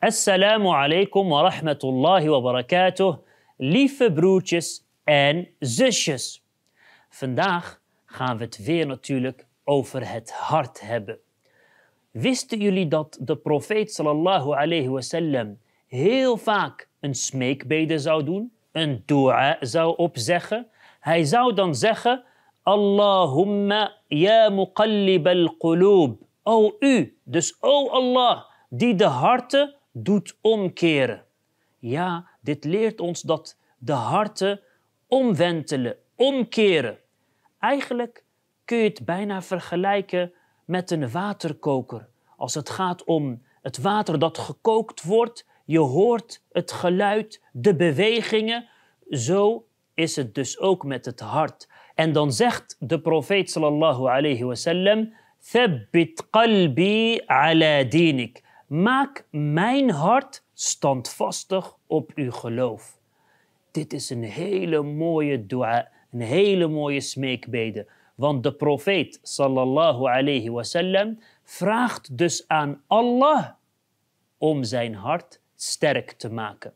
Assalamu alaikum wa rahmatullahi wa barakatuh, lieve broertjes en zusjes. Vandaag gaan we het weer natuurlijk over het hart hebben. Wisten jullie dat de profeet sallallahu alayhi wasallam heel vaak een smeekbede zou doen, een dua zou opzeggen? Hij zou dan zeggen: Allahumma ya muqallib al-qulub. O u, dus o Allah, die de harten doet omkeren. Ja, dit leert ons dat de harten omwentelen, omkeren. Eigenlijk kun je het bijna vergelijken met een waterkoker. Als het gaat om het water dat gekookt wordt, je hoort het geluid, de bewegingen. Zo is het dus ook met het hart. En dan zegt de profeet sallallahu alayhi wasallam: "Thabbit qalbi ala dinik." Maak mijn hart standvastig op uw geloof. Dit is een hele mooie dua, een hele mooie smeekbede. Want de profeet sallallahu alayhi wasallam vraagt dus aan Allah om zijn hart sterk te maken.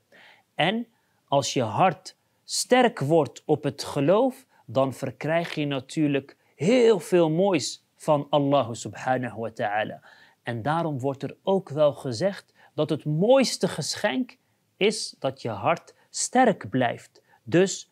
En als je hart sterk wordt op het geloof, dan verkrijg je natuurlijk heel veel moois van Allah subhanahu wa ta'ala. En daarom wordt er ook wel gezegd dat het mooiste geschenk is dat je hart sterk blijft, dus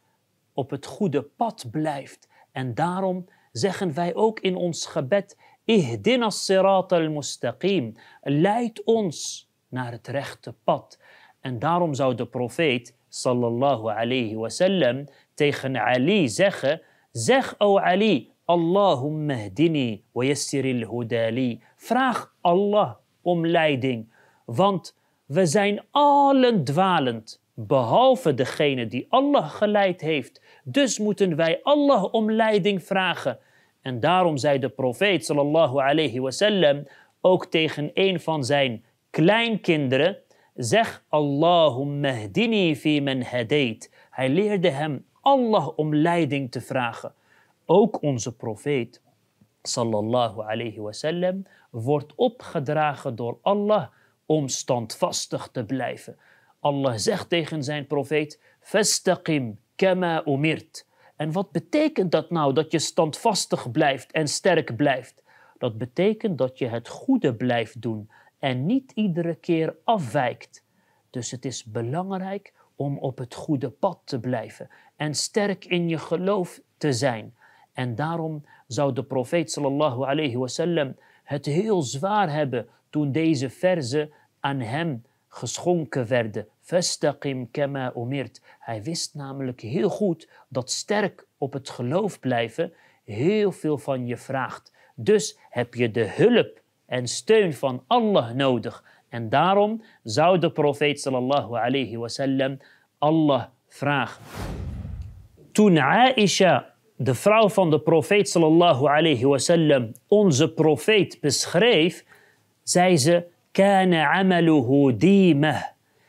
op het goede pad blijft. En daarom zeggen wij ook in ons gebed: Ihdina sirat al-mustaqim, leid ons naar het rechte pad. En daarom zou de profeet sallallahu alayhi wasallam tegen Ali zeggen: Zeg, o Ali, Allahumma mahdini, wa yassiril hudali. Vraag Allah om leiding, want we zijn allen dwalend, behalve degene die Allah geleid heeft. Dus moeten wij Allah om leiding vragen. En daarom zei de profeet sallallahu alayhi wasallam ook tegen een van zijn kleinkinderen, zeg Allahumma hdini fi man hadait. Hij leerde hem Allah om leiding te vragen. Ook onze profeet, sallallahu alayhi wasallam, wordt opgedragen door Allah om standvastig te blijven. Allah zegt tegen zijn profeet: Fastaqim kama umirt. En wat betekent dat nou dat je standvastig blijft en sterk blijft? Dat betekent dat je het goede blijft doen en niet iedere keer afwijkt. Dus het is belangrijk om op het goede pad te blijven en sterk in je geloof te zijn. En daarom zou de profeet sallallahu alayhi wasallam het heel zwaar hebben toen deze verzen aan hem geschonken werden. Fastaqim kama umirt. Hij wist namelijk heel goed dat sterk op het geloof blijven heel veel van je vraagt. Dus heb je de hulp en steun van Allah nodig. En daarom zou de profeet sallallahu alayhi wasallam Allah vragen. Toen Aisha de vrouw van de profeet sallallahu alayhi wasallam onze profeet beschreef, zei ze, kana amaluhu dimah.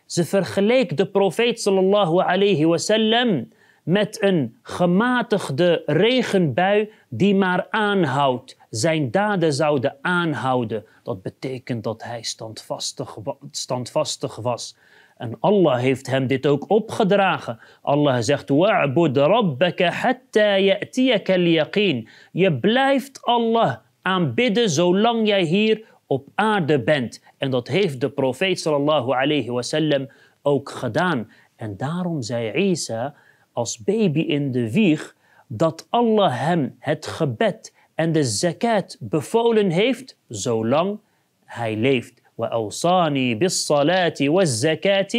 Ze vergeleek de profeet sallallahu alayhi wasallam met een gematigde regenbui die maar aanhoudt. Zijn daden zouden aanhouden. Dat betekent dat hij standvastig, standvastig was. En Allah heeft hem dit ook opgedragen. Allah zegt: Wa'bud rabbaka hatta ya'tiyaka al-yaqin. Je blijft Allah aanbidden zolang jij hier op aarde bent. En dat heeft de profeet sallallahu alayhi wasallam ook gedaan. En daarom zei Isa als baby in de wieg dat Allah hem het gebed en de zakat bevolen heeft zolang hij leeft. وأوصاني بالصلاة والزكاة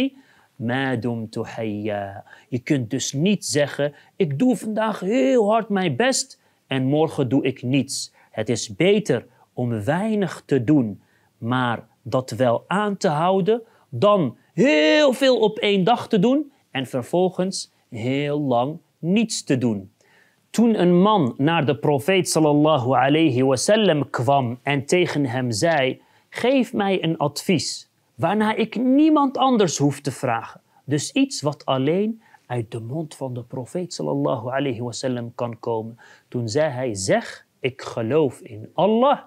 ما دمت حيا. Je kunt dus niet zeggen, ik doe vandaag heel hard mijn best en morgen doe ik niets. Het is beter om weinig te doen, maar dat wel aan te houden, dan heel veel op één dag te doen en vervolgens heel lang niets te doen. Toen een man naar de profeet sallallahu alayhi wasallam kwam en tegen hem zei: Geef mij een advies, waarna ik niemand anders hoef te vragen. Dus iets wat alleen uit de mond van de profeet sallallahu alayhi wasallam kan komen. Toen zei hij, zeg, ik geloof in Allah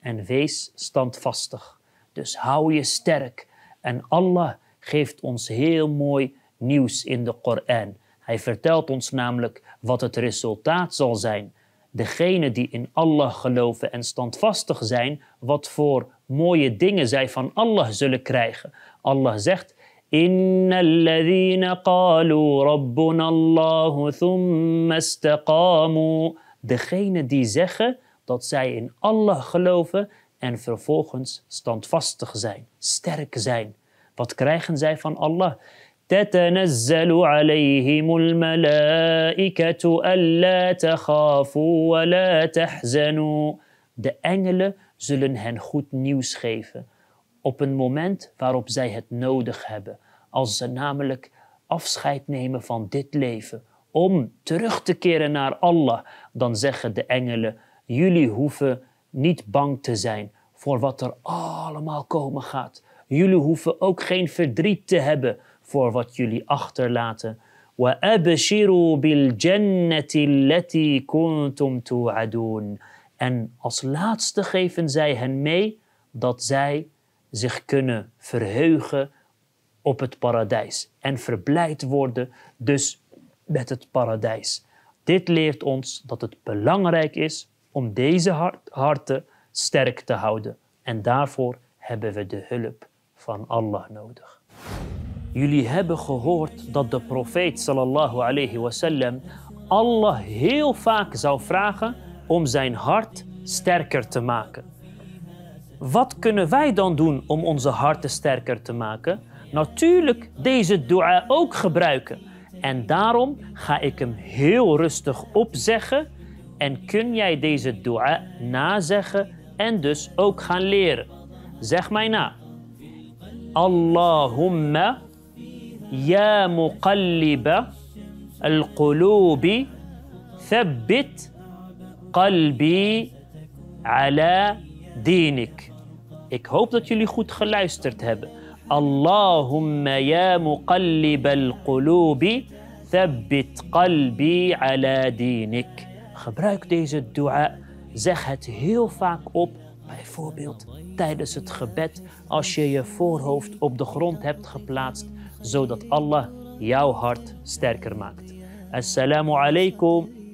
en wees standvastig. Dus hou je sterk. En Allah geeft ons heel mooi nieuws in de Koran. Hij vertelt ons namelijk wat het resultaat zal zijn. Degenen die in Allah geloven en standvastig zijn, wat voor mooie dingen zij van Allah zullen krijgen. Allah zegt, إن الذين qalu rabbuna Allahu thumma istaqamu. Degene die zeggen dat zij in Allah geloven en vervolgens standvastig zijn, sterk zijn. Wat krijgen zij van Allah? تتنزل عليهم الملائكة ألا تخافوا ولا تحزنوا. De engelen zullen hen goed nieuws geven op een moment waarop zij het nodig hebben, als ze namelijk afscheid nemen van dit leven om terug te keren naar Allah, dan zeggen de engelen: jullie hoeven niet bang te zijn voor wat er allemaal komen gaat. Jullie hoeven ook geen verdriet te hebben voor wat jullie achterlaten. وَأَبْشِرُوا بِالْجَنَّةِ الَّتِي كُنْتُمْ تُوعَدُونَ en als laatste geven zij hen mee dat zij zich kunnen verheugen op het paradijs en verblijd worden dus met het paradijs. Dit leert ons dat het belangrijk is om deze harten sterk te houden en daarvoor hebben we de hulp van Allah nodig. Jullie hebben gehoord dat de profeet sallallahu alayhi wasallam Allah heel vaak zou vragen om zijn hart sterker te maken. Wat kunnen wij dan doen om onze harten sterker te maken? Natuurlijk deze dua ook gebruiken. En daarom ga ik hem heel rustig opzeggen en kun jij deze dua nazeggen en dus ook gaan leren. Zeg mij na. Allahumma ya muqalliba al-qulubi thabbit قلبي على دينك Ik hoop dat jullie goed geluisterd hebben. Allahumma ya muqallib al-qulubi, thabbit qalbi ala dinik. Gebruik deze dua. Zeg het heel vaak op, bijvoorbeeld tijdens het gebed, als je je voorhoofd op de grond hebt geplaatst, zodat Allah jouw hart sterker maakt. Assalamu alaikum